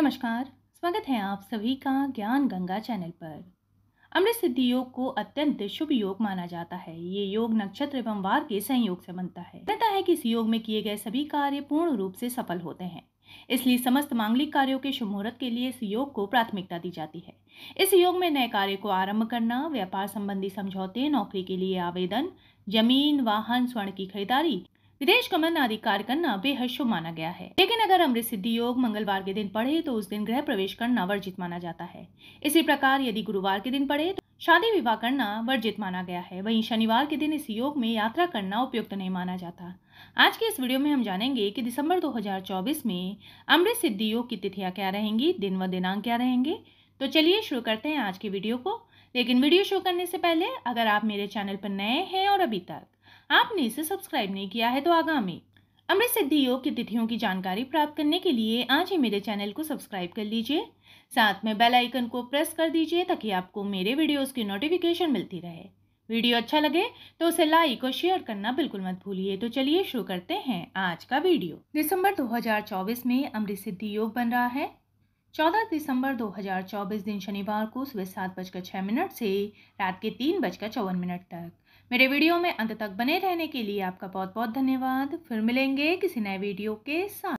नमस्कार स्वागत है आप सभी का ज्ञान गंगा चैनल पर अमृत सिद्धि योग को अत्यंत शुभ योग माना जाता है ये योग नक्षत्र एवं वार के संयोग से बनता है कहता है कि इस योग में किए गए सभी कार्य पूर्ण रूप से सफल होते हैं इसलिए समस्त मांगलिक कार्यों के शुभ मुहूर्त के लिए इस योग को प्राथमिकता दी जाती है इस योग में नए कार्य को आरंभ करना व्यापार संबंधी समझौते नौकरी के लिए आवेदन जमीन वाहन स्वर्ण की खरीदारी विदेश गमन आदि कार्य करना बेहद शुभ माना गया है लेकिन अगर अमृत सिद्धि योग मंगलवार के दिन पढ़े तो उस दिन गृह प्रवेश करना वर्जित माना जाता है इसी प्रकार यदि गुरुवार के दिन पढ़े तो शादी विवाह करना वर्जित माना गया है वहीं शनिवार के दिन इस योग में यात्रा करना उपयुक्त नहीं माना जाता आज के इस वीडियो में हम जानेंगे कि दिसंबर 2024 में अमृत सिद्धि योग की तिथियां क्या रहेंगी दिन व दिनांक क्या रहेंगे तो चलिए शुरू करते हैं आज की वीडियो को लेकिन वीडियो शुरू करने से पहले अगर आप मेरे चैनल पर नए हैं और अभी तक आपने इसे सब्सक्राइब नहीं किया है तो आगामी अमृत सिद्धि योग की तिथियों की जानकारी प्राप्त करने के लिए आज ही मेरे चैनल को सब्सक्राइब कर लीजिए साथ में बेल आइकन को प्रेस कर दीजिए ताकि आपको मेरे वीडियोस की नोटिफिकेशन मिलती रहे वीडियो अच्छा लगे तो उसे लाइक और शेयर करना बिल्कुल मत भूलिए तो चलिए शुरू करते हैं आज का वीडियो दिसंबर 2024 में अमृत सिद्धि योग बन रहा है 14 दिसंबर 2024 दिन शनिवार को सुबह सात बजकर छः मिनट से रात के तीन बजकर चौवन मिनट तक मेरे वीडियो में अंत तक बने रहने के लिए आपका बहुत बहुत धन्यवाद फिर मिलेंगे किसी नए वीडियो के साथ